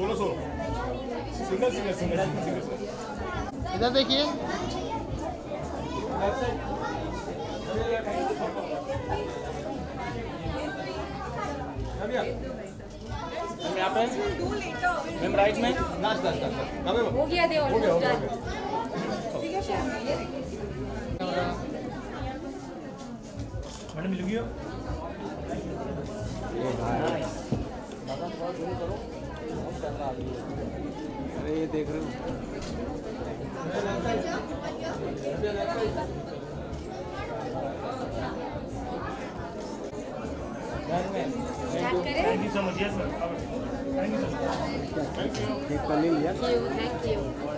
Solo इधर देखिए पे राइट में लास्ट लास्ट लास्ट हो गया दे हो गया मैडम मिल गई हो अरे ये देख रहे हो समझिए sir thank you thank you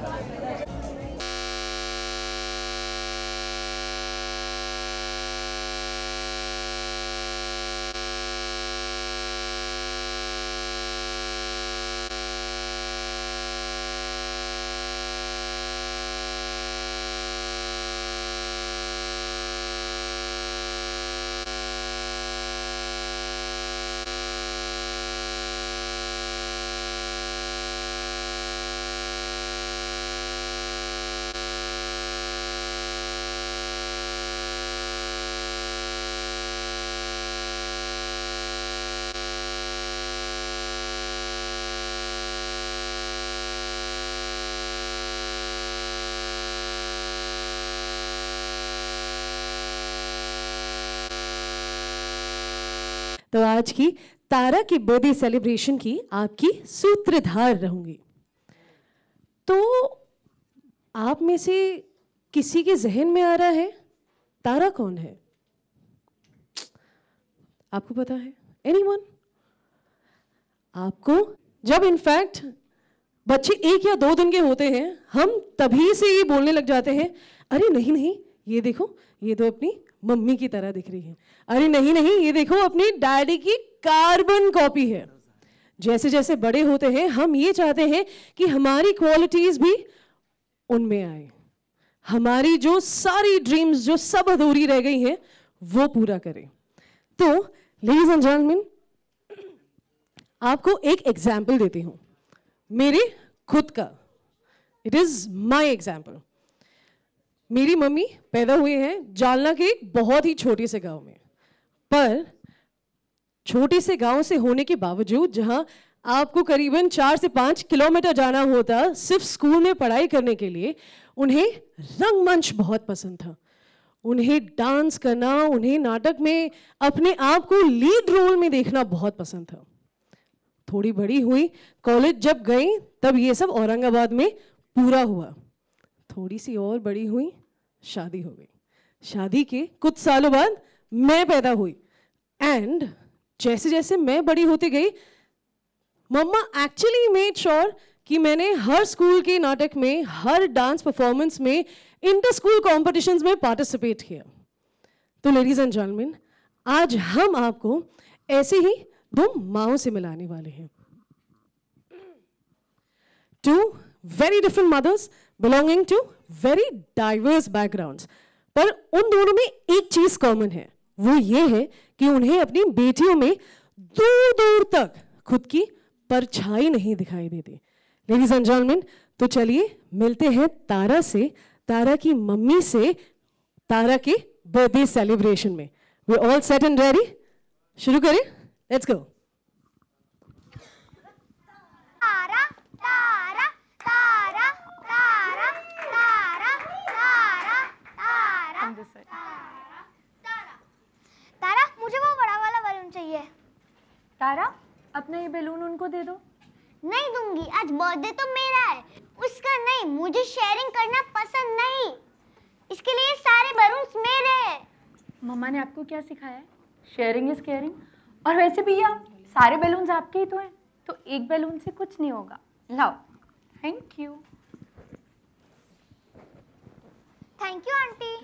आज की तारा की बर्थडे सेलिब्रेशन की आपकी सूत्रधार रहूंगी तो आप में से किसी के जहन में आ रहा है तारा कौन है आपको पता है एनी आपको जब इनफैक्ट बच्चे एक या दो दिन के होते हैं हम तभी से ये बोलने लग जाते हैं अरे नहीं नहीं ये देखो ये तो अपनी मम्मी की तरह दिख रही है अरे नहीं नहीं ये देखो अपनी डैडी की कार्बन कॉपी है जैसे जैसे बड़े होते हैं हम ये चाहते हैं कि हमारी क्वालिटीज भी उनमें आए हमारी जो सारी ड्रीम्स जो सब अधूरी रह गई हैं वो पूरा करें तो लेडीज एंड जेंटलमैन आपको एक एग्जाम्पल देती हूं मेरे खुद का इट इज माई एग्जाम्पल मेरी मम्मी पैदा हुए हैं जालना के एक बहुत ही छोटे से गांव में पर छोटे से गांव से होने के बावजूद जहां आपको करीबन चार से पाँच किलोमीटर जाना होता सिर्फ स्कूल में पढ़ाई करने के लिए उन्हें रंगमंच बहुत पसंद था उन्हें डांस करना उन्हें नाटक में अपने आप को लीड रोल में देखना बहुत पसंद था थोड़ी बड़ी हुई कॉलेज जब गई तब ये सब औरंगाबाद में पूरा हुआ थोड़ी सी और बड़ी हुई शादी हो गई शादी के कुछ सालों बाद मैं पैदा हुई एंड जैसे जैसे मैं बड़ी होती गई मम्मा एक्चुअली मेड श्योर कि मैंने हर स्कूल के नाटक में हर डांस परफॉर्मेंस में इंटर स्कूल कॉम्पिटिशन में पार्टिसिपेट किया तो लेडीज एंड जॉलमिन आज हम आपको ऐसे ही दो माओ से मिलाने वाले हैं two very different mothers belonging to very diverse background पर उन दोनों में एक चीज कॉमन है वो ये है कि उन्हें अपनी बेटियों में दूर दूर तक खुद की परछाई नहीं दिखाई देती लेडीज एंड जॉनमिन तो चलिए मिलते हैं तारा से तारा की मम्मी से तारा के बर्थडे सेलिब्रेशन में we all set and ready शुरू करें लेट्स गो दिस तारा तारा मुझे वो बड़ा वाला बलून चाहिए तारा अपना ये बैलून उनको दे दो नहीं दूंगी आज बर्थडे तो मेरा है उसका नहीं मुझे शेयरिंग करना पसंद नहीं इसके लिए सारे मेरे हैं मम्मा ने आपको क्या सिखाया है शेयरिंग इज केयरिंग और वैसे भी आप सारे आपके ही तो हैं तो एक बैलून से कुछ नहीं होगा लाओ thank you thank you aunty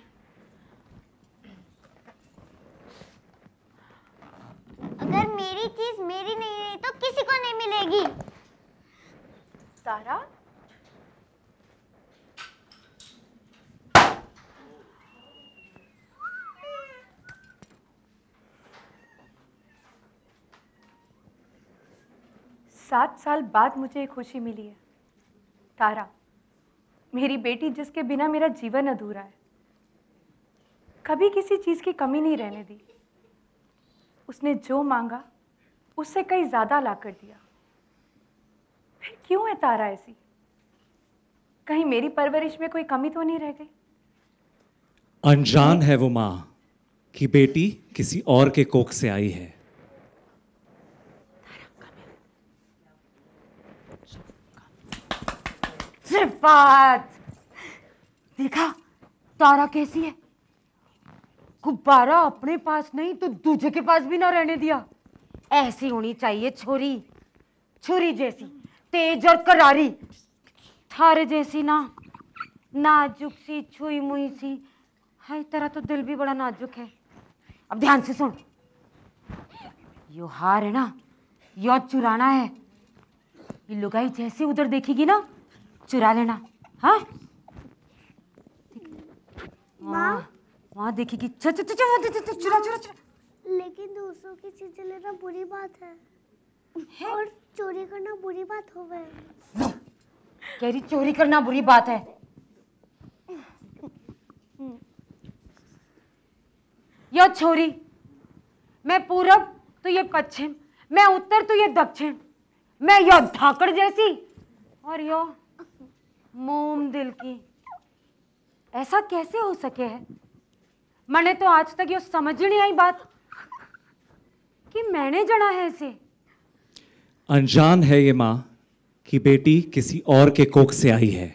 अगर मेरी चीज मेरी नहीं रही तो किसी को नहीं मिलेगी तारा सात साल बाद मुझे एक खुशी मिली है तारा मेरी बेटी जिसके बिना मेरा जीवन अधूरा है कभी किसी चीज़ की कमी नहीं रहने दी उसने जो मांगा उससे कहीं ज़्यादा ला कर दिया फिर क्यों है तारा ऐसी कहीं मेरी परवरिश में कोई कमी तो नहीं रह गई अनजान है वो माँ कि बेटी किसी और के कोख से आई है देखा तारा कैसी है गुब्बारा अपने पास नहीं तो दूजे के पास भी ना रहने दिया ऐसी होनी चाहिए छोरी छुरी जैसी तेज और करारी थारे जैसी ना नाजुक सी छुई मुई सी हाय तेरा तो दिल भी बड़ा नाजुक है अब ध्यान से सुन यो हार है ना यो चुराना है ये लुगाई जैसे उधर देखेगी ना चुरा लेना हाँ माँ वहाँ देखेगी लेकिन दूसरों की चीजें लेना बुरी बात है, और चोरी करना बुरी बात हो गए कह चोरी करना बुरी बात है यो छोरी मैं पूरब तो ये पश्चिम मैं उत्तर तो ये दक्षिण मैं यो ढाकड़ जैसी और यो मोम दिल की ऐसा कैसे हो सके है मैंने तो आज तक ये समझ नहीं आई बात कि मैंने जना है इसे अनजान है ये माँ कि बेटी किसी और के कोख से आई है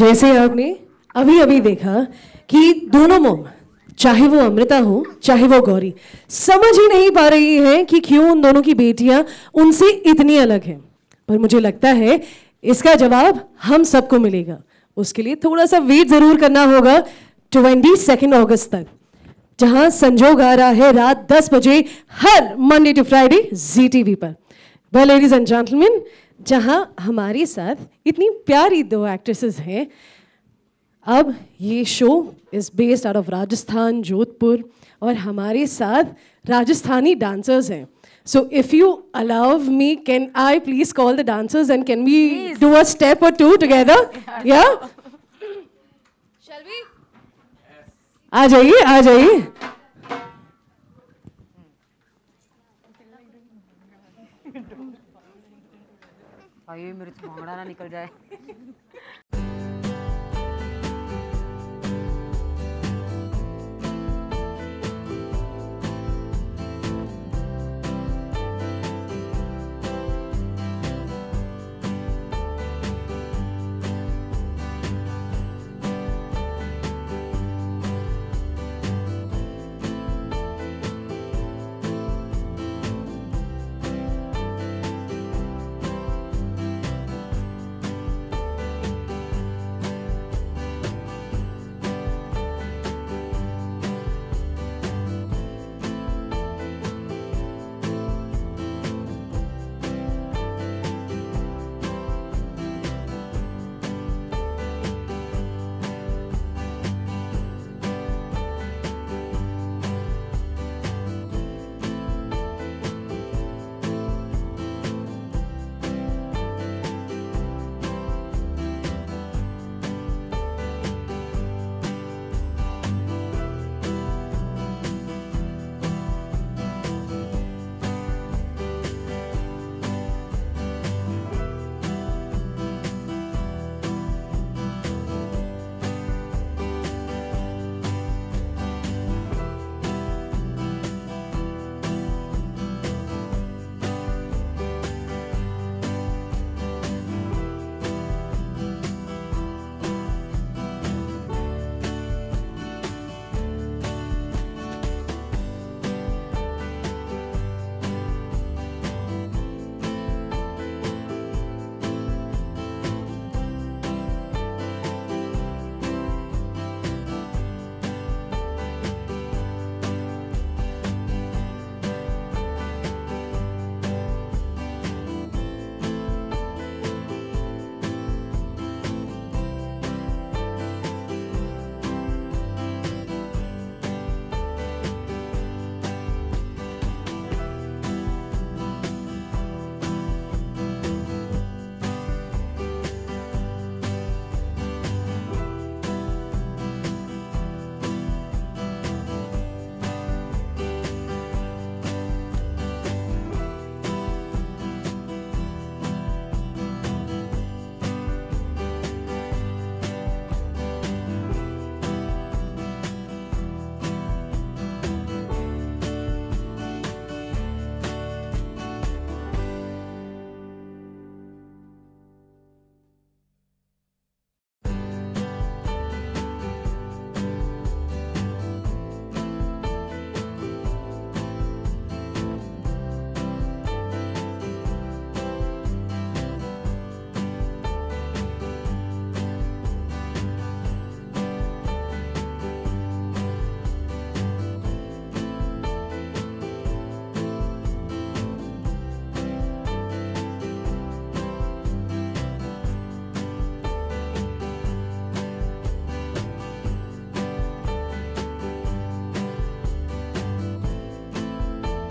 जैसे आपने अभी अभी देखा कि दोनों मोम चाहे वो अमृता हो चाहे वो गौरी समझ ही नहीं पा रही है कि क्यों उन दोनों की बेटियां उनसे इतनी अलग हैं पर मुझे लगता है इसका जवाब हम सबको मिलेगा उसके लिए थोड़ा सा वेट जरूर करना होगा ट्वेंटी सेकेंड ऑगस्ट तक जहां संजोग आ रहा है रात 10 बजे हर Monday to Friday Zee TV पर वेल लेडीज एंड जेंटलमैन जहां हमारे साथ इतनी प्यारी दो एक्ट्रेसेस हैं अब ये show is based out of Rajasthan Jodhpur और हमारे साथ राजस्थानी डांसर्स हैं So if you allow me, can I please call the dancers and can we please. do a step or two together? Yeah? yeah? Shall we? Yes. आ जाइए आ जाइए ना निकल जाए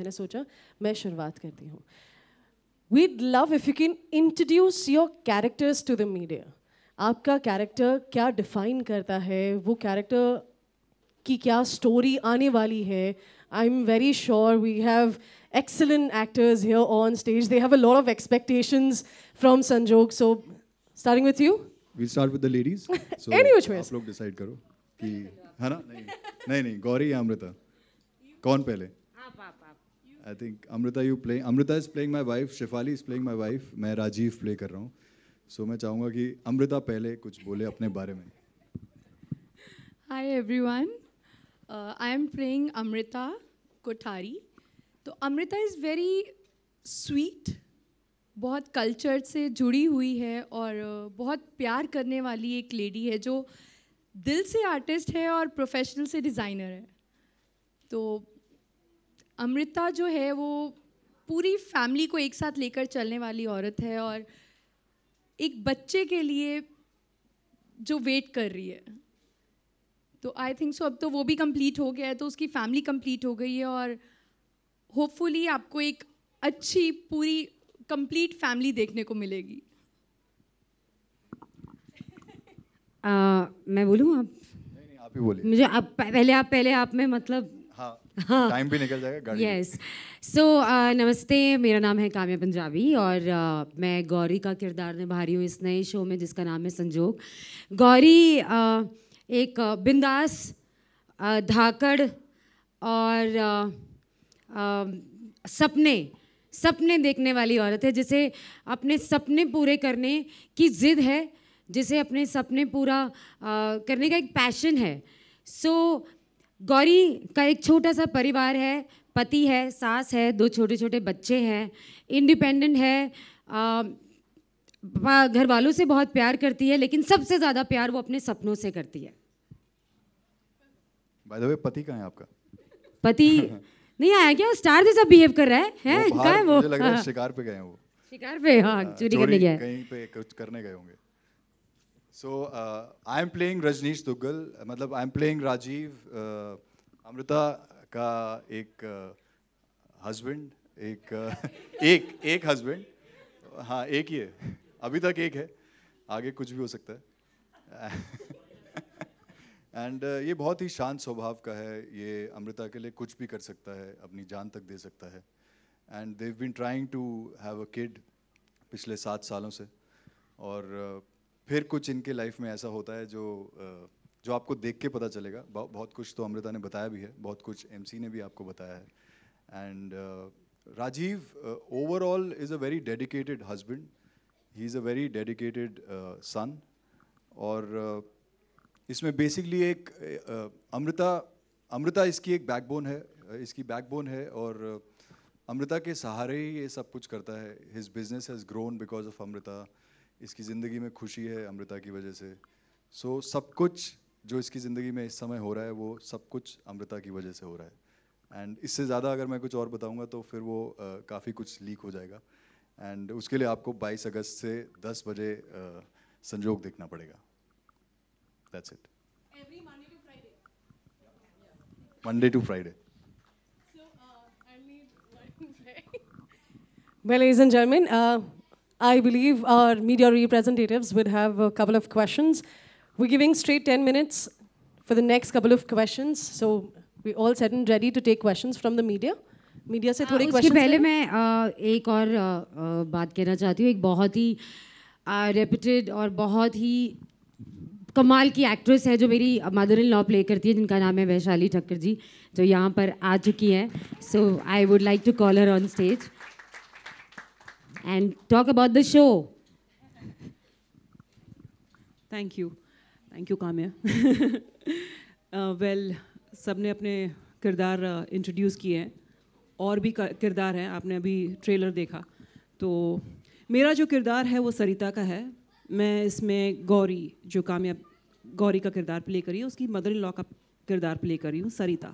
मैंने सोचा मैं शुरुआत करती हूँ we love if you can introduce your characters to the media आपका कैरेक्टर क्या डिफाइन करता है वो कैरेक्टर की क्या स्टोरी आने वाली है I am very sure we have excellent actors here on stage they have a lot of expectations from Sanjog so starting with you we start with the ladies so any which way आप लोग decide करो कि है ना नहीं नहीं गौरी या अमृता कौन पहले I think Amrita you play Amrita is playing my wife Shefali is playing my wife मैं राजीव प्ले कर रहा हूँ सो मैं चाहूँगा कि अमृता पहले कुछ बोले अपने बारे में hi everyone I am playing Amrita Kothari तो अमृता इज़ वेरी स्वीट बहुत कल्चर से जुड़ी हुई है और uh, बहुत प्यार करने वाली एक लेडी है जो दिल से आर्टिस्ट है और प्रोफेशनल से डिज़ाइनर है तो अमृता जो है वो पूरी फैमिली को एक साथ लेकर चलने वाली औरत है और एक बच्चे के लिए जो वेट कर रही है तो आई थिंक सो अब तो वो भी कंप्लीट हो गया है तो उसकी फैमिली कंप्लीट हो गई है और होपफुली आपको एक अच्छी पूरी कंप्लीट फैमिली देखने को मिलेगी uh, मैं बोलूँ आप नहीं, नहीं, आप ही बोलिए मुझे आप पहले आप पहले आप में मतलब टाइम हाँ। भी निकल जाएगा गाड़ी यस सो uh, नमस्ते मेरा नाम है काम्या पंजाबी और uh, मैं गौरी का किरदार निभा रही हूँ इस नए शो में जिसका नाम है संजोग गौरी uh, एक uh, बिंदास uh, धाकड़ और uh, um, सपने सपने देखने वाली औरत है जिसे अपने सपने पूरे करने की ज़िद है जिसे अपने सपने पूरा करने का एक पैशन है सो so, गौरी का एक छोटा सा परिवार है पति है सास है दो छोटे छोटे बच्चे हैं इंडिपेंडेंट है घर वालों से बहुत प्यार करती है लेकिन सबसे ज़्यादा प्यार वो अपने सपनों से करती है बाय द वे पति कहाँ है आपका पति नहीं आया क्या स्टार जैसा बिहेव कर रहा है है? कहाँ है वो मुझे लग रहा है हाँ। शिकार पे गए हैं वो शिकार पे हाँ, हाँ चोरी करने गए कहीं पे कुछ करने गए होंगे so I am playing Rajnish Duggal मतलब I am playing Rajeev Amrita का एक हस्बैंड एक एक एक हस्बैंड हाँ एक ही है अभी तक एक है आगे कुछ भी हो सकता है एंड uh, ये बहुत ही शांत स्वभाव का है ये अमृता के लिए कुछ भी कर सकता है अपनी जान तक दे सकता है and they've been trying to have a kid पिछले सात सालों से और uh, फिर कुछ इनके लाइफ में ऐसा होता है जो जो आपको देख के पता चलेगा बहुत कुछ तो अमृता ने बताया भी है बहुत कुछ एम ने भी आपको बताया है and Rajeev overall is a very dedicated husband he is a very dedicated son और uh, इसमें बेसिकली एक अमृता uh, अमृता इसकी एक बैकबोन है इसकी बैकबोन है और uh, अमृता के सहारे ही ये सब कुछ करता है his business has grown because of Amrita इसकी ज़िंदगी में खुशी है अमृता की वजह से सो so, सब कुछ जो इसकी ज़िंदगी में इस समय हो रहा है वो सब कुछ अमृता की वजह से हो रहा है एंड इससे ज़्यादा अगर मैं कुछ और बताऊँगा तो फिर वो काफ़ी कुछ लीक हो जाएगा एंड उसके लिए आपको 22 अगस्त से 10 बजे uh, संजोग देखना पड़ेगा that's it Monday to Friday Well, ladies and gentlemen, uh I believe our media representatives would have a couple of questions. We're giving straight 10 minutes for the next couple of questions. So we all set and ready to take questions from the media. Media से थोड़े question पहले मैं आ, एक और आ, आ, बात कहना चाहती हूँ एक बहुत ही रेपुटेड और बहुत ही कमाल की एक्ट्रेस है जो मेरी मदर इन लॉ प्ले करती है जिनका नाम है वैशाली ठक्कर जी जो यहाँ पर आ चुकी हैं so I would like to call her on stage and talk about the show. Thank you. Thank you, Kamya. uh, well, सब ने अपने किरदार इंट्रोड्यूस uh, किए हैं और भी किरदार हैं आपने अभी ट्रेलर देखा तो मेरा जो किरदार है वो सरिता का है मैं इसमें गौरी जो कामयाब गौरी का किरदार प्ले करी है उसकी मदर इन लॉ का किरदार प्ले कर रही हूँ सरिता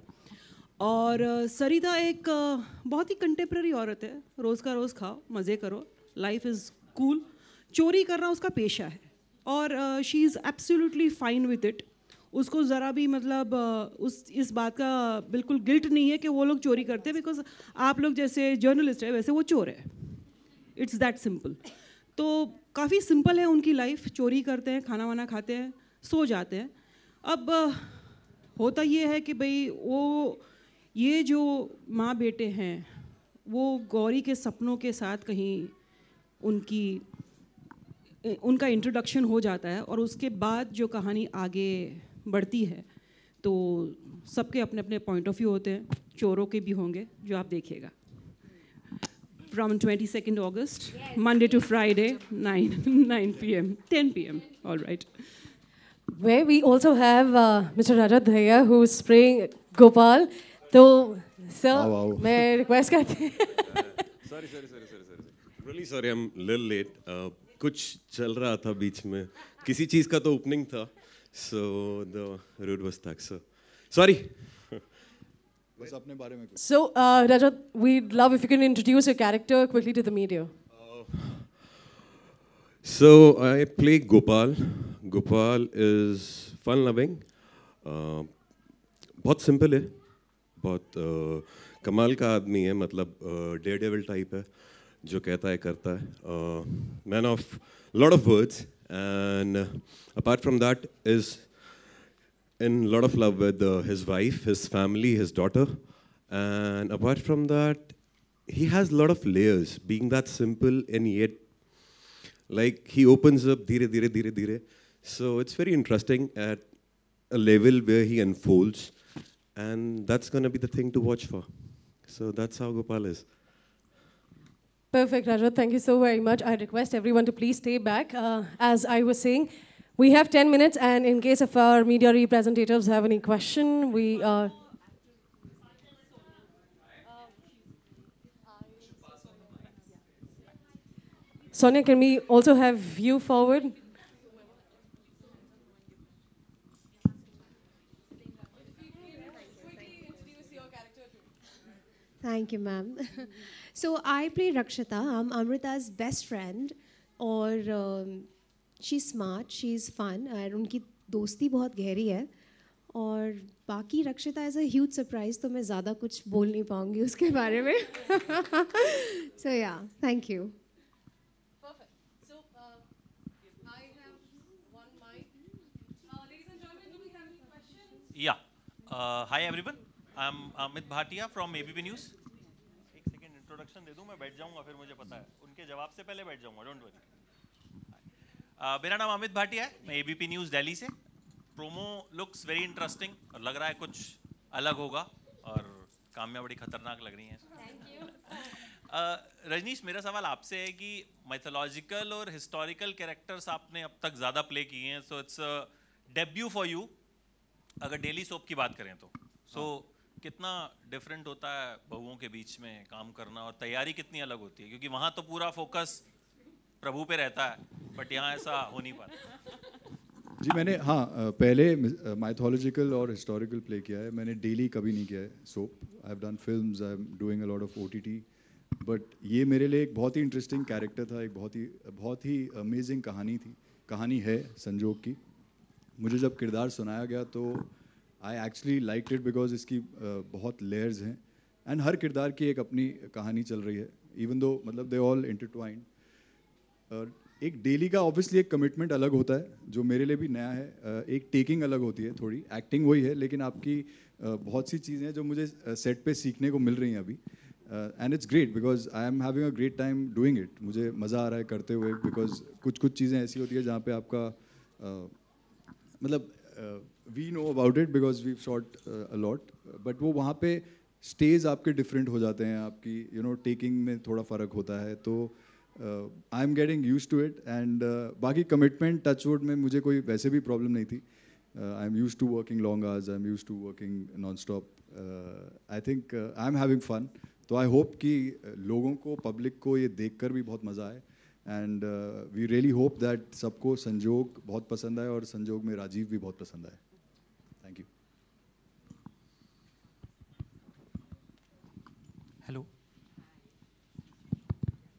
और सरिता एक बहुत ही कंटेम्प्रेरी औरत है रोज़ का रोज़ खाओ मज़े करो लाइफ इज़ कूल चोरी करना उसका पेशा है और she is absolutely fine with it उसको ज़रा भी मतलब उस इस बात का बिल्कुल गिल्ट नहीं है कि वो लोग चोरी करते हैं बिकॉज आप लोग जैसे जर्नलिस्ट है वैसे वो चोर है इट्स दैट सिंपल तो काफ़ी सिंपल है उनकी लाइफ चोरी करते हैं खाना वाना खाते हैं सो जाते हैं अब होता ये है कि भाई वो ये जो माँ बेटे हैं वो गौरी के सपनों के साथ कहीं उनकी उनका इंट्रोडक्शन हो जाता है और उसके बाद जो कहानी आगे बढ़ती है तो सबके अपने अपने पॉइंट ऑफ व्यू होते हैं चोरों के भी होंगे जो आप देखिएगा from twenty second August Monday to Friday nine nine P M ten P M all right way we also have mister Raja Dhaiya who Gopal तो सर मैं रिक्वेस्ट करती sorry sorry sorry sorry sorry really sorry I am little late कुछ चल रहा था बीच में किसी चीज का तो ओपनिंग था सो द रूट वाज थक सो सॉरी बस अपने बारे में so Rajat we love if you can introduce your character quickly to the media so I play Gopal Gopal is fun loving बहुत सिंपल है बहुत आ, कमाल का आदमी है मतलब डे डेविल टाइप है जो कहता है करता है man of lot of words and apart from that is in a lot of love with uh, his wife, his family, his daughter. And apart from that, he has a lot of layers, being that simple and yet, like, he opens up dhire, dhire, dhire, dhire. So it's very interesting at a level where he unfolds. And that's going to be the thing to watch for. So that's how Gopal is. Perfect, Rajat. Thank you so very much. I request everyone to please stay back. Uh, as I was saying, we have 10 minutes, and in case if our media representatives have any question, we are... Uh, Sonia, can we also have you forward? Thank you ma'am so I play Rakshita um am Amrita's best friend और she smart she is fun और उनकी दोस्ती बहुत गहरी है और बाकी रक्षिता एज अज सरप्राइज तो मैं ज़्यादा कुछ बोल नहीं पाऊँगी उसके बारे में सो या थैंक यू या hi everyone I am Amit Bhatia from ABP news एक सेकेंड इंट्रोडक्शन दे दूँ मैं बैठ जाऊँगा फिर मुझे पता है उनके जवाब से पहले बैठ जाऊँगा डोंट वरी मेरा नाम अमित भाटिया है मैं एबीपी न्यूज़ दिल्ली से प्रोमो लुक्स वेरी इंटरेस्टिंग और लग रहा है कुछ अलग होगा और कामया बड़ी खतरनाक लग रही हैं uh, रजनीश मेरा सवाल आपसे है कि मैथोलॉजिकल और हिस्टोरिकल कैरेक्टर्स आपने अब तक ज़्यादा प्ले किए हैं so it's debut for you अगर डेली सोप की बात करें तो सो so, कितना डिफरेंट होता है बहुओं के बीच में काम करना और तैयारी कितनी अलग होती है क्योंकि वहाँ तो पूरा फोकस प्रभु पे रहता है बट यहाँ ऐसा हो नहीं पाता जी मैंने हाँ पहले माइथोलॉजिकल और हिस्टोरिकल प्ले किया है मैंने डेली कभी नहीं किया है soap I done film I am doing a lot of oh but ये मेरे लिए एक बहुत ही इंटरेस्टिंग कैरेक्टर था एक बहुत ही बहुत ही अमेजिंग कहानी थी कहानी है संजोग की मुझे जब किरदार सुनाया गया तो I actually like it because इसकी बहुत लेयर्स हैं एंड हर किरदार की एक अपनी कहानी चल रही है इवन दो मतलब दे ऑल इंटरटवाइंड एक डेली का ऑब्वियसली एक कमिटमेंट अलग होता है जो मेरे लिए भी नया है एक टेकिंग अलग होती है थोड़ी एक्टिंग वही है लेकिन आपकी बहुत सी चीज़ें हैं जो मुझे सेट पे सीखने को मिल रही हैं अभी and it's great because I am having a great time doing it मुझे मज़ा आ रहा है करते हुए बिकॉज कुछ कुछ चीज़ें ऐसी होती है जहाँ पे आपका uh, मतलब uh, we know about it because we shot a lot but वो वहाँ पे स्टेज आपके डिफरेंट हो जाते हैं आपकी यू नो टेकिंग में थोड़ा फ़र्क होता है तो I am getting use to it and बाकी कमिटमेंट टच वुड में मुझे कोई वैसे भी प्रॉब्लम नहीं थी I am use to working long hours I am use to working non stop I think I am having fun तो I hope कि uh, लोगों को पब्लिक को ये देख कर भी बहुत मज़ा आए and we really hope that सबको संजोग बहुत पसंद आए और संजोग में राजीव भी बहुत पसंद आए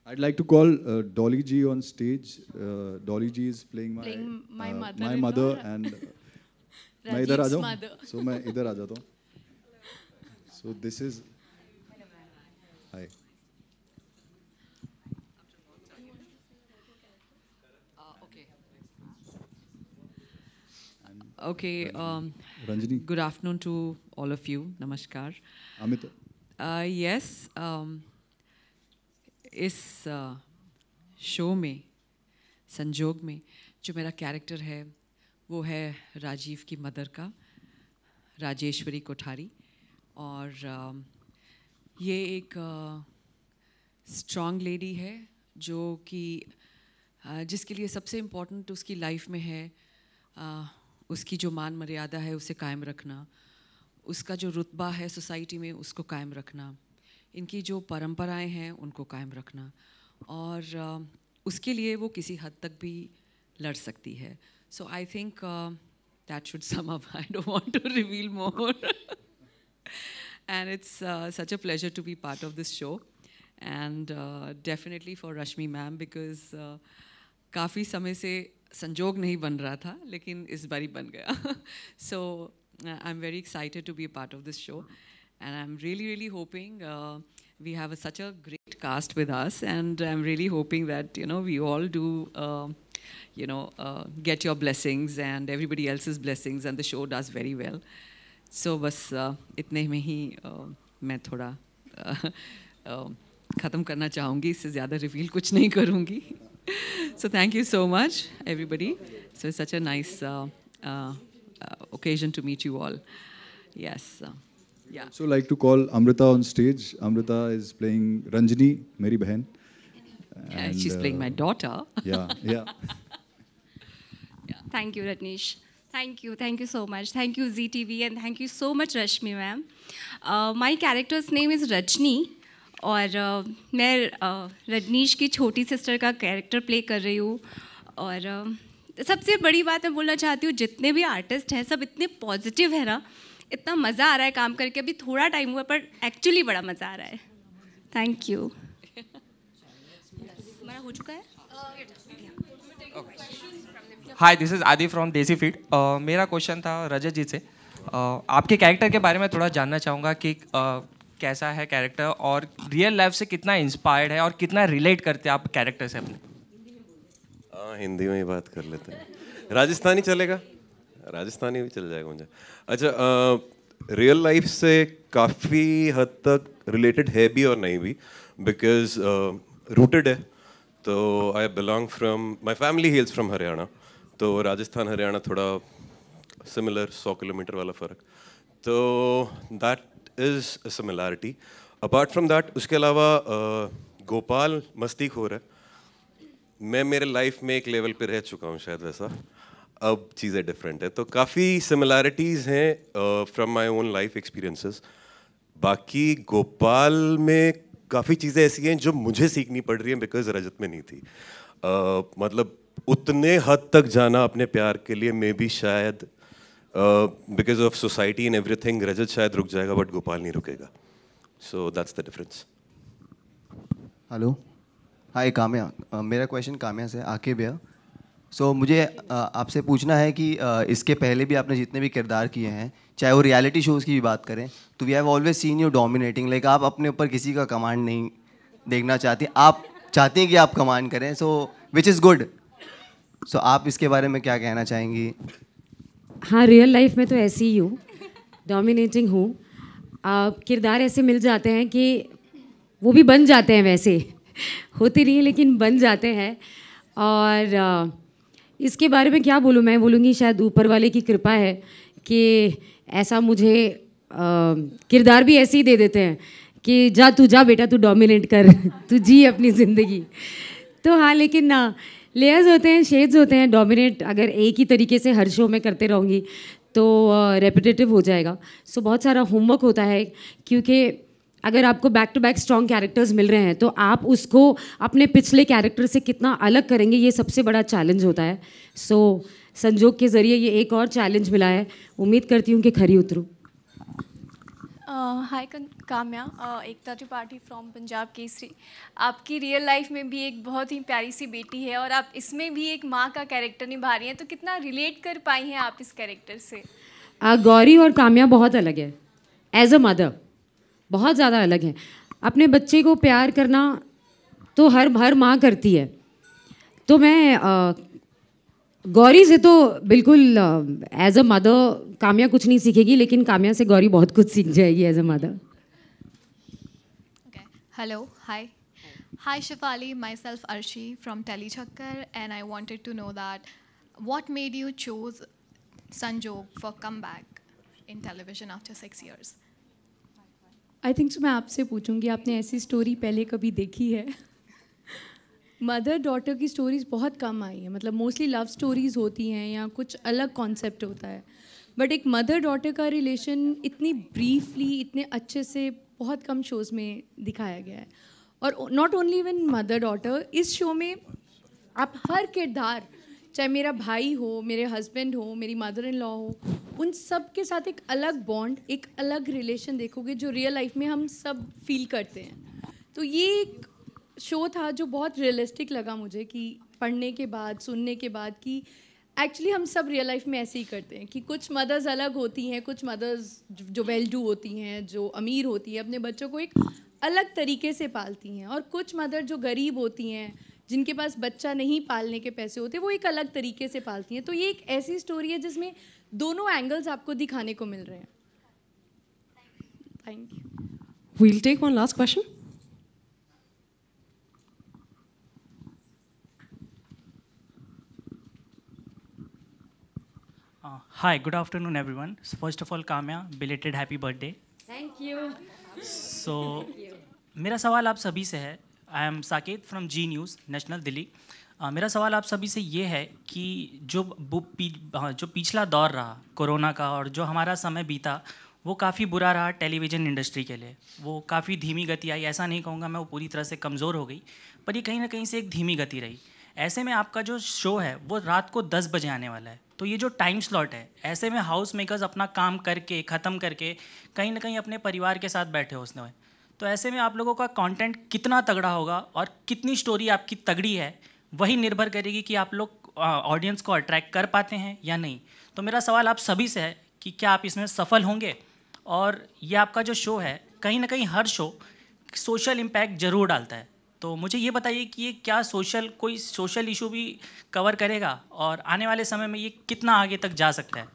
I'd like to call uh, Dolly G on stage. Uh, Dolly G is playing my playing my, uh, mother, my mother and my इधर So जाऊँ सो मैं इधर Okay. Um, Ranjini. Good afternoon to all of you. Namaskar. Amit. Uh, yes. Um, इस show में संजोग में जो मेरा character है वो है राजीव की मदर का राजेश्वरी कोठारी और ये एक स्ट्रॉन्ग लेडी है जो कि जिसके लिए सबसे इम्पोर्टेंट उसकी लाइफ में है उसकी जो मान मर्यादा है उसे कायम रखना उसका जो रुतबा है सोसाइटी में उसको कायम रखना इनकी जो परंपराएं हैं उनको कायम रखना और उसके लिए वो किसी हद तक भी लड़ सकती है so I think that should sum up I don't want to reveal more and it's such a pleasure to be part of this show and definitely for Rashmi ma'am because काफ़ी समय से संजोग नहीं बन रहा था लेकिन इस बारी बन गया so I am very excited to be part of this show And I'm really, really hoping uh, we have a, such a great cast with us. And I'm really hoping that, you know, we all do, uh, you know, uh, get your blessings and everybody else's blessings. And the show does very well. So, बस uh, इतने में ही uh, मैं थोड़ा uh, ख़त्म करना चाहूँगी इससे ज़्यादा रिवील कुछ नहीं करूँगी so thank you so much, everybody. So it's such a nice uh, uh, occasion to meet you all. Yes. Yeah. So, like to call Amrita on stage. Amrita is playing Ranjini, Mary Behan. Yeah, she's uh, playing my daughter. yeah, yeah. yeah. Thank you, Ratnish. Thank you, thank you so much. Thank you, ZTV, and thank you so much, Rashmi ma'am. Uh, my character's name is Rajni, और uh, मैं uh, Rajneesh की छोटी sister का character play कर रही हूँ और uh, सबसे बड़ी बात मैं बोलना चाहती हूँ जितने भी आर्टिस्ट हैं सब इतने पॉजिटिव है ना इतना मज़ा आ रहा है काम करके अभी थोड़ा टाइम हुआ पर एक्चुअली बड़ा मज़ा आ रहा है थैंक यू हमारा हो चुका है hi this is Aadi from Desi Feed मेरा क्वेश्चन था रजत जी से uh, आपके कैरेक्टर के बारे में थोड़ा जानना चाहूँगा कि uh, कैसा है कैरेक्टर और रियल लाइफ से कितना इंस्पायर्ड है और कितना रिलेट करते हैं आप कैरेक्टर से अपने हाँ, हिंदी में ही बात कर लेते हैं राजस्थानी चलेगा राजस्थानी भी चल जाएगा मुझे अच्छा रियल लाइफ से काफ़ी हद तक रिलेटेड है भी और नहीं भी बिकॉज रूटेड है तो I belong from my family hails from Haryana तो राजस्थान हरियाणा थोड़ा सिमिलर सौ किलोमीटर वाला फ़र्क तो that is similarity apart from that उसके अलावा गोपाल मस्ती खोर है मैं मेरे लाइफ में एक लेवल पे रह चुका हूँ शायद वैसा अब चीज़ें डिफरेंट है तो काफ़ी सिमिलैरिटीज़ हैं from my own life experiences बाकी गोपाल में काफ़ी चीज़ें ऐसी हैं जो मुझे सीखनी पड़ रही हैं बिकॉज रजत में नहीं थी uh, मतलब उतने हद तक जाना अपने प्यार के लिए मे बी शायद because of society and every Rajat शायद रुक जाएगा बट गोपाल नहीं रुकेगा so that's the difference hello hi Kamya मेरा क्वेश्चन काम्या से आके भैया सो so, मुझे आपसे पूछना है कि इसके पहले भी आपने जितने भी किरदार किए हैं चाहे वो रियलिटी शोज़ की भी बात करें तो we have always seen you dominating like आप अपने ऊपर किसी का कमांड नहीं देखना चाहती आप चाहती हैं कि आप कमांड करें सो विच इज़ गुड सो आप इसके बारे में क्या कहना चाहेंगी हाँ रियल लाइफ में तो ऐसी ही हूँ डोमिनेटिंग हूँ किरदार ऐसे मिल जाते हैं कि वो भी बन जाते हैं वैसे होते नहीं लेकिन बन जाते हैं और आ, इसके बारे में क्या बोलूँ मैं बोलूँगी शायद ऊपर वाले की कृपा है कि ऐसा मुझे किरदार भी ऐसे ही दे देते हैं कि जा तू जा बेटा तू डोमिनेट कर तू जी अपनी ज़िंदगी तो हाँ लेकिन ना लेयर्स होते हैं शेड्स होते हैं डोमिनेट अगर एक ही तरीके से हर शो में करते रहूँगी तो रेपिटेटिव हो जाएगा सो so, बहुत सारा होमवर्क होता है क्योंकि अगर आपको back to back strong characters मिल रहे हैं तो आप उसको अपने पिछले कैरेक्टर से कितना अलग करेंगे ये सबसे बड़ा चैलेंज होता है सो so, संजोग के ज़रिए ये एक और चैलेंज मिला है उम्मीद करती हूँ कि खरी उतरूँ हाय काम्या एकता त्रिपाठी फ्रॉम पंजाब केसरी आपकी रियल लाइफ में भी एक बहुत ही प्यारी सी बेटी है और आप इसमें भी एक माँ का कैरेक्टर निभा रही हैं तो कितना रिलेट कर पाई हैं आप इस कैरेक्टर से uh, गौरी और काम्या बहुत अलग है एज अ मदर बहुत ज़्यादा अलग है अपने बच्चे को प्यार करना तो हर हर माँ करती है तो मैं आ, गौरी से तो बिल्कुल एज अ मदर काम्या कुछ नहीं सीखेगी लेकिन काम्या से गौरी बहुत कुछ सीख जाएगी as a mother hello hi hi Shifali myself Arshi from Telly Chakkar and I wanted to know that what made you choose Sanjog for come back in television after six years I think so मैं आपसे पूछूंगी आपने ऐसी story पहले कभी देखी है mother daughter की स्टोरीज़ बहुत कम आई है मतलब मोस्टली लव स्टोरीज़ होती हैं या कुछ अलग कॉन्सेप्ट होता है बट एक मदर डॉटर का रिलेशन इतनी ब्रीफली इतने अच्छे से बहुत कम शोज़ में दिखाया गया है और not only even mother daughter इस शो में आप हर किरदार चाहे मेरा भाई हो मेरे हस्बैंड हो मेरी मदर इन लॉ हो उन सब के साथ एक अलग बॉन्ड एक अलग रिलेशन देखोगे जो रियल लाइफ में हम सब फील करते हैं तो ये एक शो था जो बहुत रियलिस्टिक लगा मुझे कि पढ़ने के बाद सुनने के बाद कि एक्चुअली हम सब रियल लाइफ में ऐसे ही करते हैं कि कुछ मदर्स अलग होती हैं कुछ मदर्स जो वेल डू होती हैं जो अमीर होती हैं अपने बच्चों को एक अलग तरीके से पालती हैं और कुछ मदर जो गरीब होती हैं जिनके पास बच्चा नहीं पालने के पैसे होते वो एक अलग तरीके से पालती हैं तो ये एक ऐसी स्टोरी है जिसमें दोनों एंगल्स आपको दिखाने को मिल रहे हैं thank you we'll take one last question Hi, good afternoon everyone. So first of all, Kamya, belated happy birthday. Thank you. So, मेरा सवाल आप सभी से है I am Saket from Zee news national Delhi मेरा सवाल आप सभी से ये है कि जो पी, हाँ, जो पिछला दौर रहा कोरोना का और जो हमारा समय बीता वो काफ़ी बुरा रहा टेलीविज़न इंडस्ट्री के लिए वो काफ़ी धीमी गति आई ऐसा नहीं कहूँगा मैं वो पूरी तरह से कमज़ोर हो गई पर ये कहीं ना कहीं से एक धीमी गति रही ऐसे में आपका जो शो है वो रात को दस बजे आने वाला है तो ये जो टाइम स्लॉट है ऐसे में हाउस मेकर्स अपना काम करके ख़त्म करके कहीं ना कहीं अपने परिवार के साथ बैठे होते हुए तो ऐसे में आप लोगों का कंटेंट कितना तगड़ा होगा और कितनी स्टोरी आपकी तगड़ी है वही निर्भर करेगी कि आप लोग ऑडियंस को अट्रैक्ट कर पाते हैं या नहीं तो मेरा सवाल आप सभी से है कि क्या आप इसमें सफल होंगे और ये आपका जो शो है कहीं ना कहीं हर शो सोशल इम्पैक्ट ज़रूर डालता है तो मुझे ये बताइए कि ये क्या सोशल कोई सोशल इशू भी कवर करेगा और आने वाले समय में ये कितना आगे तक जा सकता है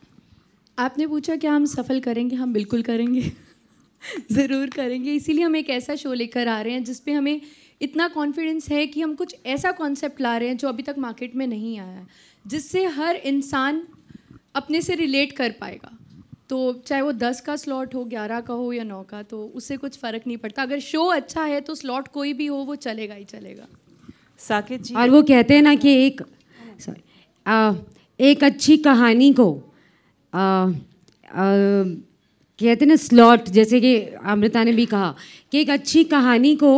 आपने पूछा क्या हम सफल करेंगे हम बिल्कुल करेंगे ज़रूर करेंगे इसीलिए हम एक ऐसा शो लेकर आ रहे हैं जिसपे हमें इतना कॉन्फिडेंस है कि हम कुछ ऐसा कॉन्सेप्ट ला रहे हैं जो अभी तक मार्केट में नहीं आया है जिससे हर इंसान अपने से रिलेट कर पाएगा तो चाहे वो दस का स्लॉट हो ग्यारह का हो या नौ का तो उससे कुछ फ़र्क नहीं पड़ता अगर शो अच्छा है तो स्लॉट कोई भी हो वो चलेगा ही चलेगा साकेत जी और वो कहते हैं ना कि एक सॉरी एक अच्छी कहानी को आ, आ, कहते ना स्लॉट जैसे कि अमृता ने भी कहा कि एक अच्छी कहानी को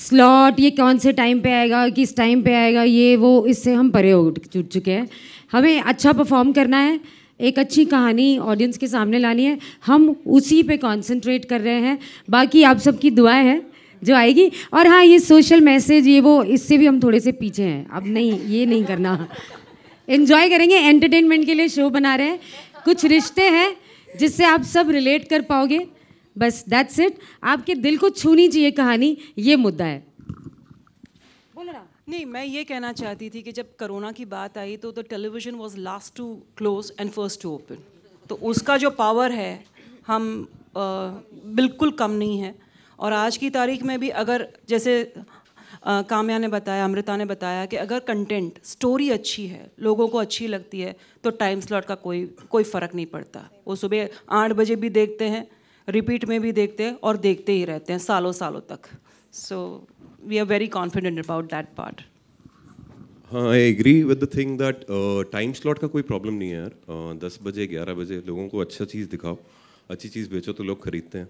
स्लॉट ये कौन से टाइम पे आएगा किस टाइम पे आएगा ये वो इससे हम परे हो जुट चुके हैं हमें अच्छा परफॉर्म करना है एक अच्छी कहानी ऑडियंस के सामने लानी है हम उसी पे कंसंट्रेट कर रहे हैं बाकी आप सबकी दुआएं हैं जो आएगी और हाँ ये सोशल मैसेज ये वो इससे भी हम थोड़े से पीछे हैं अब नहीं ये नहीं करना इन्जॉय करेंगे एंटरटेनमेंट के लिए शो बना रहे हैं कुछ रिश्ते हैं जिससे आप सब रिलेट कर पाओगे बस दैट्स इट आपके दिल को छूनी चाहिए कहानी ये मुद्दा है नहीं मैं ये कहना चाहती थी कि जब कोरोना की बात आई तो the television was last to close and first to open तो उसका जो पावर है हम आ, बिल्कुल कम नहीं है और आज की तारीख में भी अगर जैसे काम्या ने बताया अमृता ने बताया कि अगर कंटेंट स्टोरी अच्छी है लोगों को अच्छी लगती है तो टाइम स्लॉट का कोई कोई फ़र्क नहीं पड़ता वो सुबह आठ बजे भी देखते हैं रिपीट में भी देखते हैं और देखते ही रहते हैं सालों सालों तक so we are very confident about that part हाँ I agree with the thing that time slot का कोई प्रॉब्लम नहीं है यार दस बजे ग्यारह बजे लोगों को अच्छा चीज़ दिखाओ अच्छी चीज़ बेचो तो लोग खरीदते हैं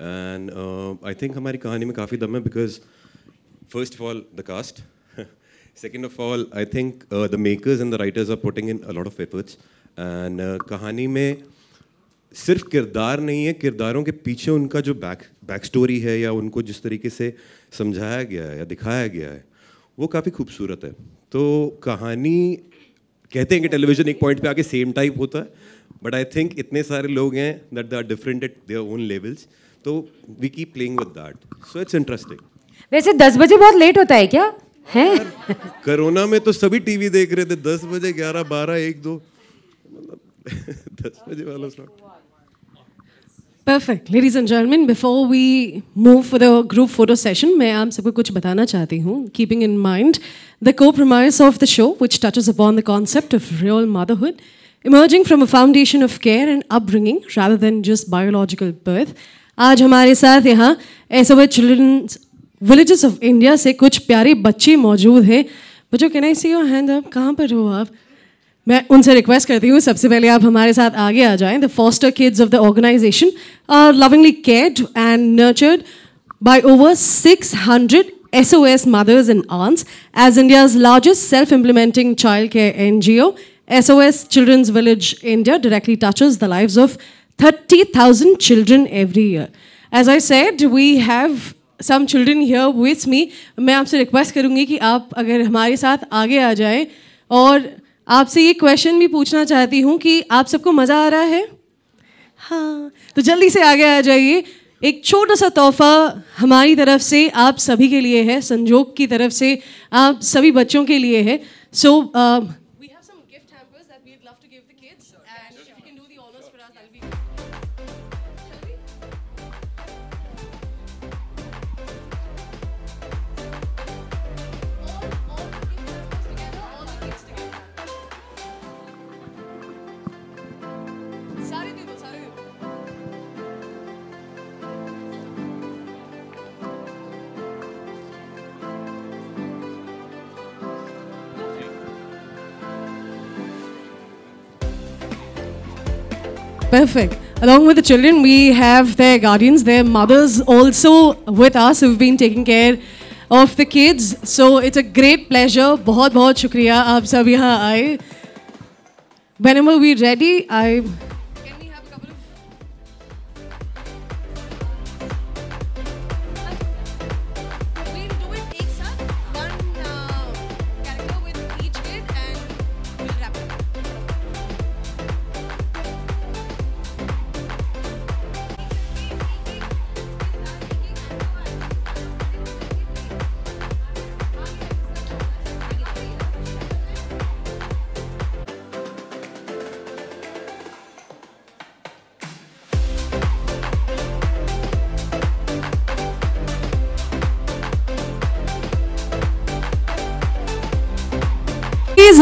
एंड आई थिंक हमारी कहानी में काफ़ी दम है because first of all, the cast. Second of all, I think uh, the makers and the writers are putting in a lot of efforts. And uh, कहानी में सिर्फ किरदार नहीं है किरदारों के पीछे उनका जो बैक बैक स्टोरी है या उनको जिस तरीके से समझाया गया है या दिखाया गया है वो काफ़ी खूबसूरत है तो कहानी कहते हैं कि टेलीविज़न एक पॉइंट पे आके सेम टाइप होता है बट आई थिंक इतने सारे लोग हैं that they are different at their own levels तो we keep playing with that so it's interesting वैसे दस बजे बहुत लेट होता है क्या है कोरोना में तो सभी टीवी देख रहे थे दस बजे ग्यारह बारह एक दो मतलब दस बजे वाला slot perfect ladies and gentlemen before we move for the group photo session मैं आप सबको कुछ बताना चाहती हूँ keeping in mind the core promise of the show which touches upon the concept of real motherhood emerging from a foundation of care and upbringing rather than just biological birth आज हमारे साथ यहाँ S children's villages of India से कुछ प्यारे बच्चे मौजूद हैं बच्चों can I C O hand कहाँ पर हो आप मैं उनसे रिक्वेस्ट करती हूँ सबसे पहले आप हमारे साथ आगे आ जाएं the foster kids of the organisation are lovingly cared and nurtured by over six hundred S O S mothers and aunts as India's largest self implementing child care N G O S O S children's village India directly touches the life of thirty thousand children every year as I said we have some children here with me मैं आपसे request करूँगी कि आप अगर हमारे साथ आगे आ जाएं और आपसे ये क्वेश्चन भी पूछना चाहती हूँ कि आप सबको मज़ा आ रहा है हाँ तो जल्दी से आगे आ जाइए एक छोटा सा तोहफा हमारी तरफ से आप सभी के लिए है संजोग की तरफ से आप सभी बच्चों के लिए है सो so, uh, Perfect. Along with the children, we have their guardians, their mothers also with us who've been taking care of the kids. So it's a great pleasure. बहुत बहुत शुक्रिया आप सब यहाँ आए. Whenever we're ready, I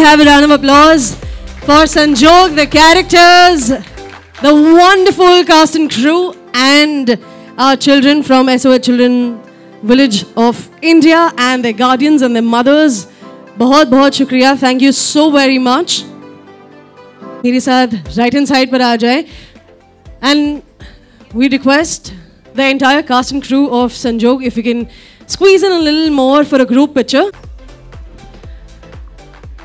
have a round of applause for Sanjog, the characters, the wonderful cast and crew, and our children from SOA Children Village of India, and their guardians and their mothers. Bahut bahut shukriya. Thank you so very much. Meri saad, right inside par aajay. And we request the entire cast and crew of Sanjog if we can squeeze in a little more for a group picture.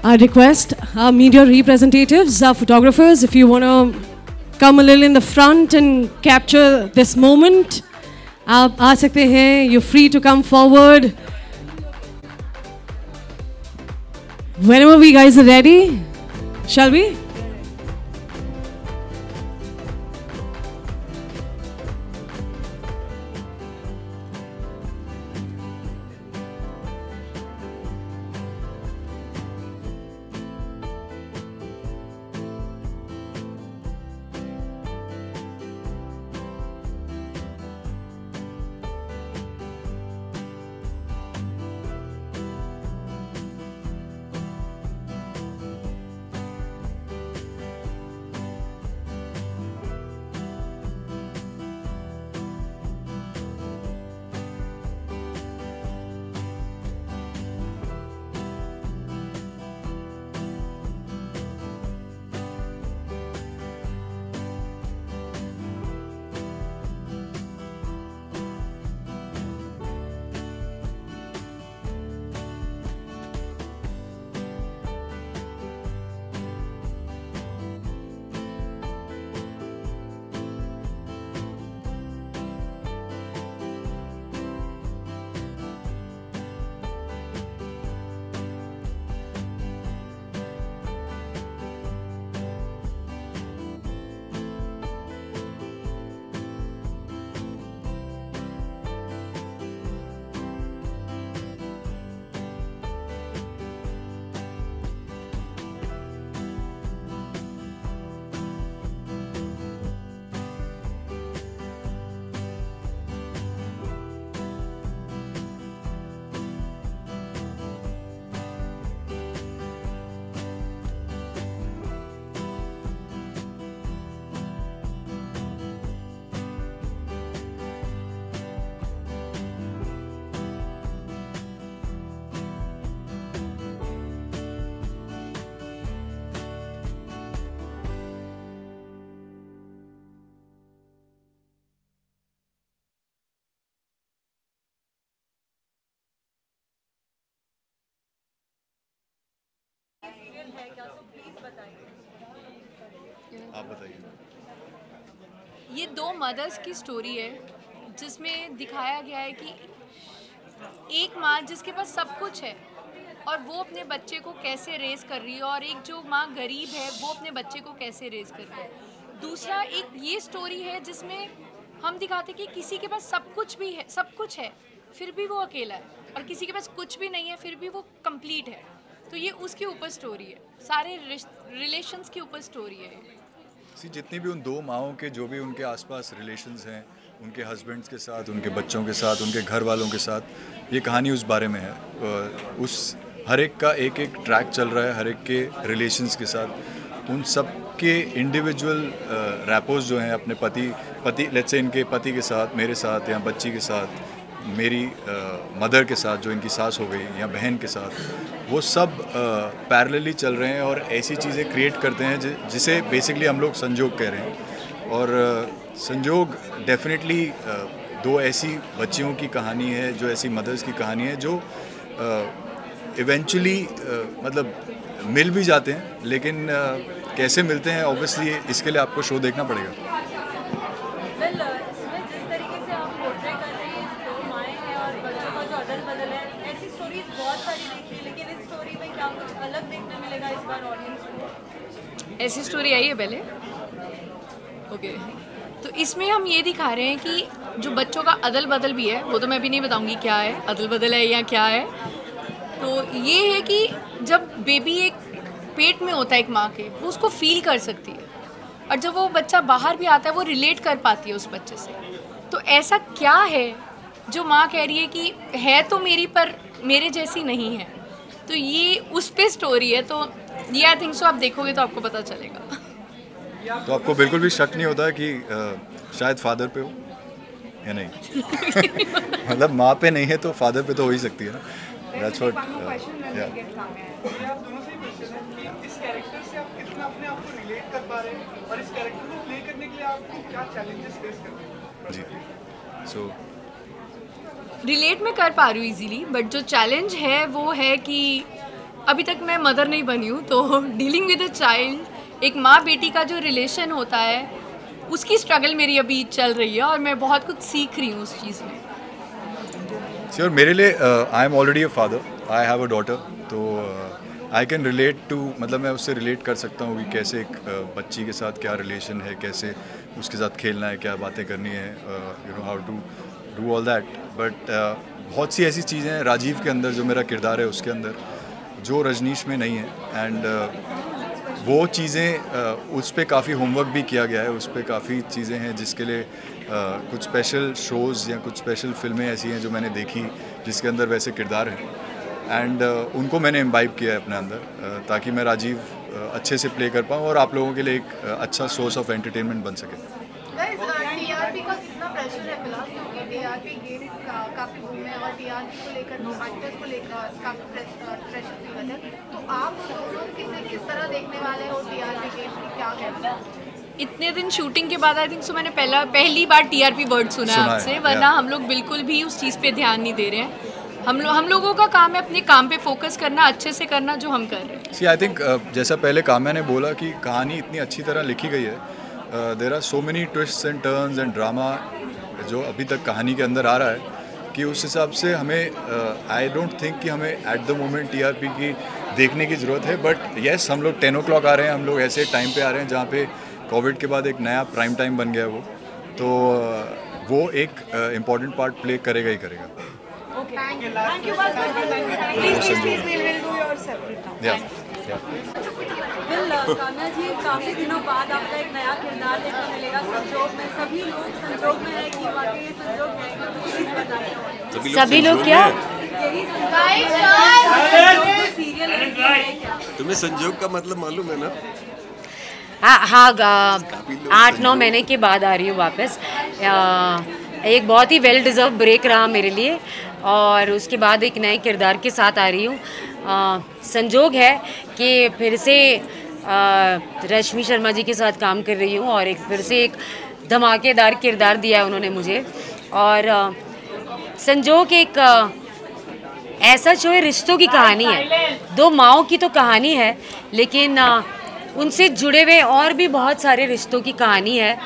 I request our media representatives, our photographers, if you want to come a little in the front and capture this moment, you're free to come forward. Whenever we guys are ready, shall we? है क्या so please बताइए आप बताइए ये दो mother's की story है जिसमें दिखाया गया है कि एक माँ जिसके पास सब कुछ है और वो अपने बच्चे को कैसे रेज कर रही है और एक जो माँ गरीब है वो अपने बच्चे को कैसे रेज कर रही है दूसरा एक ये स्टोरी है जिसमें हम दिखाते कि किसी के पास सब कुछ भी है सब कुछ है फिर भी वो अकेला है और किसी के पास कुछ भी नहीं है फिर भी वो कंप्लीट है तो ये उसके ऊपर स्टोरी है सारे रिलेशंस के ऊपर स्टोरी है सी जितनी भी उन दो माओं के जो भी उनके आसपास रिलेशंस हैं उनके हस्बैंड्स के साथ उनके बच्चों के साथ उनके घर वालों के साथ ये कहानी उस बारे में है उस हर एक का एक एक ट्रैक चल रहा है हर एक के रिलेशंस के साथ उन सब के इंडिविजुअल रैपोज जो हैं अपने पति पति लेट्स से इनके पति के साथ मेरे साथ या बच्ची के साथ मेरी आ, मदर के साथ जो इनकी सास हो गई या बहन के साथ वो सब पैरेलली चल रहे हैं और ऐसी चीज़ें क्रिएट करते हैं जिसे बेसिकली हम लोग संजोग कह रहे हैं और आ, संजोग डेफिनेटली दो ऐसी बच्चियों की कहानी है जो ऐसी मदर्स की कहानी है जो इवेंचुअली मतलब मिल भी जाते हैं लेकिन आ, कैसे मिलते हैं ऑब्वियसली इसके लिए आपको शो देखना पड़ेगा ऐसी स्टोरी आई है पहले ओके तो इसमें हम ये दिखा रहे हैं कि जो बच्चों का अदल बदल भी है वो तो मैं अभी नहीं बताऊंगी क्या है अदल बदल है या क्या है तो ये है कि जब बेबी एक पेट में होता है एक माँ के वो उसको फील कर सकती है और जब वो बच्चा बाहर भी आता है वो रिलेट कर पाती है उस बच्चे से तो ऐसा क्या है जो माँ कह रही है कि है तो मेरी पर मेरे जैसी नहीं है तो ये उस पर स्टोरी है तो ये आई थिंक सो आप देखोगे तो आपको पता चलेगा तो आपको बिल्कुल भी शक नहीं होता कि आ, शायद फादर पे हो या नहीं मतलब माँ पे नहीं है तो फादर पे तो हो ही सकती है ना छोट uh, जी सो रिलेट में कर पा रही हूँ इजीली बट जो चैलेंज है वो है कि अभी तक मैं मदर नहीं बनी हूँ तो डीलिंग विद अ चाइल्ड एक माँ बेटी का जो रिलेशन होता है उसकी स्ट्रगल मेरी अभी चल रही है और मैं बहुत कुछ सीख रही हूँ उस चीज़ में सर मेरे लिए I am already a father I have a daughter तो आई कैन रिलेट टू मतलब मैं उससे रिलेट कर सकता हूँ कि कैसे एक uh, बच्ची के साथ क्या रिलेशन है कैसे उसके साथ खेलना है क्या बातें करनी है you know how to do all that but बहुत सी ऐसी चीज़ें हैं राजीव के अंदर जो मेरा किरदार है उसके अंदर जो रजनीश में नहीं है एंड uh, वो चीज़ें uh, उस पर काफ़ी होमवर्क भी किया गया है उस पर काफ़ी चीज़ें हैं जिसके लिए uh, कुछ स्पेशल शोज़ या कुछ स्पेशल फिल्में ऐसी हैं जो मैंने देखी जिसके अंदर वैसे किरदार हैं एंड उनको मैंने इम्बाइब किया है अपने अंदर ताकि मैं राजीव अच्छे से प्ले कर पाऊँ और आप लोगों के लिए एक अच्छा सोर्स ऑफ एंटरटेनमेंट बन सके काफ़ी घूमे और टीआरपी को लेकर एक्टर्स को लेकर काफ़ी प्रेशर आप किसे किस तरह देखने वाले हो क्या कहना इतने दिन शूटिंग के बाद आई थिंक सो मैंने पहला पहली बार टीआरपी वर्ड सुना, है आपसे वरना हम लोग बिल्कुल भी उस चीज़ पे ध्यान नहीं दे रहे हैं हम लोग हम लोगों का काम है अपने काम पे फोकस करना अच्छे से करना जो हम कर रहे हैं सी आई थिंक जैसा पहले काम्या ने बोला कि कहानी इतनी अच्छी तरह लिखी गई है there are so many twist and turns and drama जो अभी तक कहानी के अंदर आ रहा है कि उस हिसाब से हमें आई डोंट थिंक कि हमें एट द मोमेंट टीआरपी की देखने की ज़रूरत है बट येस हम लोग टेन ओ क्लॉक आ रहे हैं हम लोग ऐसे टाइम पे आ रहे हैं जहाँ पे कोविड के बाद एक नया प्राइम टाइम बन गया है वो तो वो एक इम्पॉर्टेंट पार्ट प्ले करेगा ही करेगा okay. Thank you. Thank you. Thank you. अच्छा जी काफ़ी दिनों बाद आपका एक नया किरदार देखने मिलेगा संजोग में सभी लोग संजोग में है कि वाकई है तो सभी लोग, सभी लोग क्या तुम्हें संजोग का मतलब मालूम है ना हाँ हाँ आठ नौ महीने के बाद आ रही हूँ वापस एक बहुत ही वेल डिज़र्व ब्रेक रहा मेरे लिए और उसके बाद एक नए किरदार के साथ आ रही हूँ संजोग है कि फिर से रश्मि शर्मा जी के साथ काम कर रही हूँ और एक फिर से एक धमाकेदार किरदार दिया है उन्होंने मुझे और संजोग एक ऐसा जो है रिश्तों की कहानी है दो माओ की तो कहानी है लेकिन उनसे जुड़े हुए और भी बहुत सारे रिश्तों की कहानी है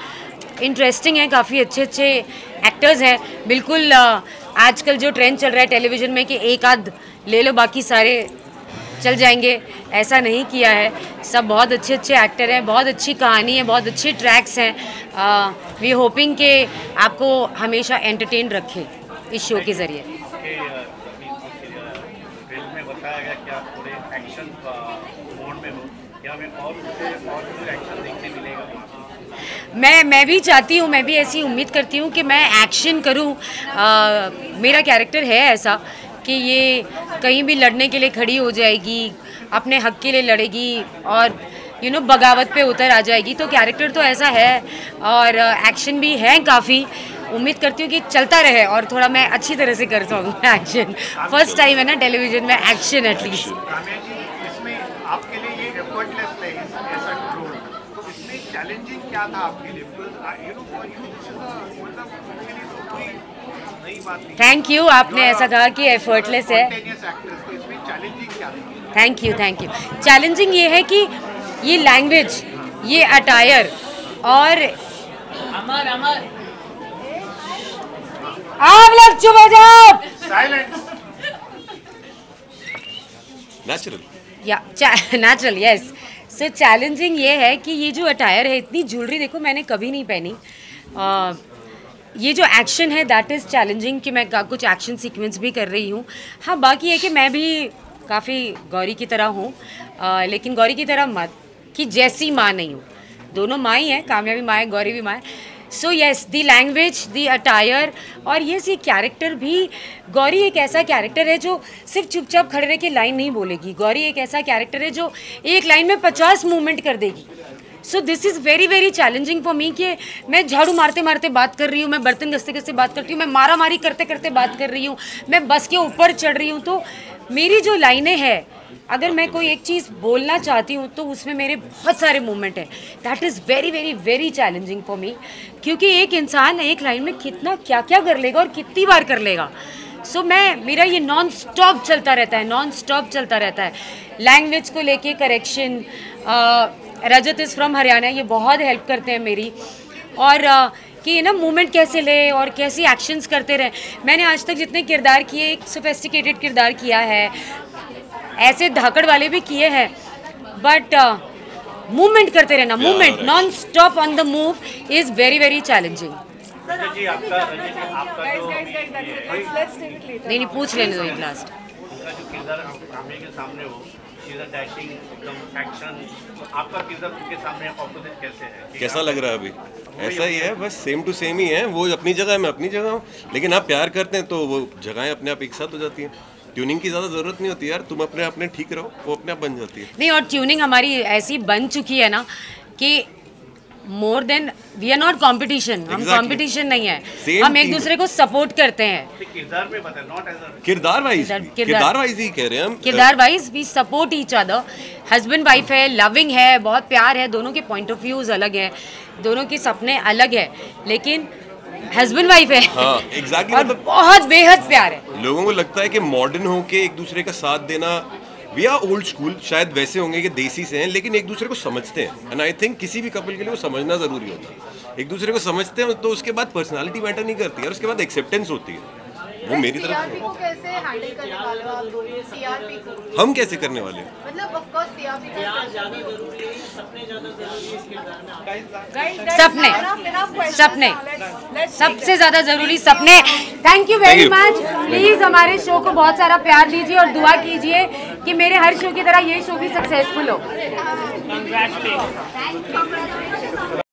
इंटरेस्टिंग है काफ़ी अच्छे अच्छे एक्टर्स हैं बिल्कुल आजकल जो ट्रेंड चल रहा है टेलीविज़न में कि एक आध ले लो बाकी सारे चल जाएंगे ऐसा नहीं किया है सब बहुत अच्छे अच्छे एक्टर हैं बहुत अच्छी कहानी है बहुत अच्छे ट्रैक्स हैं वी होपिंग के आपको हमेशा एंटरटेन रखे इस शो के ज़रिए बताया गया कि आप थोड़े एक्शन मोड में हो या और मैं मैं भी चाहती हूँ मैं भी ऐसी उम्मीद करती हूँ कि मैं एक्शन करूँ मेरा कैरेक्टर है ऐसा कि ये कहीं भी लड़ने के लिए खड़ी हो जाएगी अपने हक के लिए लड़ेगी और यू नो बगावत पे उतर आ जाएगी तो कैरेक्टर तो ऐसा है और एक्शन भी है काफ़ी उम्मीद करती हूँ कि चलता रहे और थोड़ा मैं अच्छी तरह से कर हूँ एक्शन फर्स्ट टाइम है ना टेलीविज़न में एक्शन एटलीस्ट क्या था आपके लिए थैंक मतलब, तो यू आपने ऐसा कहा कि एफर्टलेस है thank you thank you challenging ये है कि ये लैंग्वेज ये अटायर और अमर अमर आप लोग चुप हो जाओ नेचुरल या नेचुरल यस सर चैलेंजिंग ये है कि ये जो अटायर है इतनी ज्वेलरी देखो मैंने कभी नहीं पहनी आ, ये जो एक्शन है दैट इज़ चैलेंजिंग कि मैं कुछ एक्शन सीक्वेंस भी कर रही हूँ हाँ बाकी है कि मैं भी काफ़ी गौरी की तरह हूँ लेकिन गौरी की तरह मत कि जैसी माँ नहीं हूँ दोनों माँ ही हैं कामयाबी माँ है गौरी भी माँ है so yes the language the attire और ये सी कैरेक्टर भी गौरी एक ऐसा कैरेक्टर है जो सिर्फ चुपचाप खड़े रह के लाइन नहीं बोलेगी गौरी एक ऐसा कैरेक्टर है जो एक लाइन में पचास मूवमेंट कर देगी so this is very very challenging for me कि मैं झाड़ू मारते मारते बात कर रही हूँ मैं बर्तन घसते घसते बात करती हूँ मैं मारा मारी करते करते बात कर रही हूँ मैं बस के ऊपर चढ़ रही हूँ तो मेरी जो लाइनें हैं अगर मैं कोई एक चीज़ बोलना चाहती हूँ तो उसमें मेरे बहुत सारे मूवमेंट हैं that is very very very challenging for me क्योंकि एक इंसान एक लाइन में कितना क्या क्या कर लेगा और कितनी बार कर लेगा सो so, मैं मेरा ये नॉन स्टॉप चलता रहता है नॉन स्टॉप चलता रहता है लैंग्वेज को लेके correction Rajat is from Haryana ये बहुत हेल्प करते हैं मेरी और कि ना मूवमेंट कैसे ले और कैसे एक्शंस करते रहे मैंने आज तक जितने किरदार किए एक सोफेस्टिकेटेड किरदार किया है ऐसे धाकड़ वाले भी किए हैं बट मूवमेंट करते रहना movement non stop on the move is very very challenging नहीं नहीं पूछ लेने दो एक लास्ट आपका जो किरदार कैमरे के सामने हो किरदार डाइटिंग एकदम एक्शन तो आपका किरदार उनके सामने ऑपोजिट कैसे है कैसा लग रहा है अभी ऐसा ही है बस सेम टू सेम ही है वो अपनी जगह है मैं अपनी जगह हूँ लेकिन आप प्यार करते हैं तो वो जगहें अपने आप एक साथ हो जाती हैं ट्यूनिंग की ज़्यादा ज़रूरत नहीं होती यार तुम अपने अपने ठीक रहो वो अपने आप बन जाती है नहीं और ट्यूनिंग हमारी ऐसी बन चुकी है ना कि more than we are not competition हम कंपटीशन नहीं है हम एक दूसरे को सपोर्ट करते हैं किरदार किरदार वाइज किरदार वाइज ही कह रहे हैं हम किरदार wise we support each other husband wife है लविंग है बहुत प्यार है दोनों के पॉइंट ऑफ व्यूज अलग है दोनों के सपने अलग है लेकिन हस्बैंड वाइफ है हाँ, exactly और मतलब बहुत बेहद प्यार है लोगों को लगता है कि मॉडर्न होके एक दूसरे का साथ देना वी आर ओल्ड स्कूल शायद वैसे होंगे कि देसी से हैं लेकिन एक दूसरे को समझते हैं एंड आई थिंक किसी भी कपल के लिए वो समझना ज़रूरी होता है एक दूसरे को समझते हैं तो उसके बाद पर्सनैलिटी मैटर नहीं करती है और उसके बाद एक्सेप्टेंस होती है वो मेरी तरफ को कैसे हैंडल करने वाले हो को हम कैसे करने वाले हैं मतलब ऑफ कोर्स का ज्यादा जरूरी सपने ज्यादा जरूरी इस किरदार में सपने सपने सबसे ज्यादा जरूरी सपने thank you very much please हमारे शो को बहुत सारा प्यार दीजिए और दुआ कीजिए कि मेरे हर शो की तरह ये शो भी सक्सेसफुल हो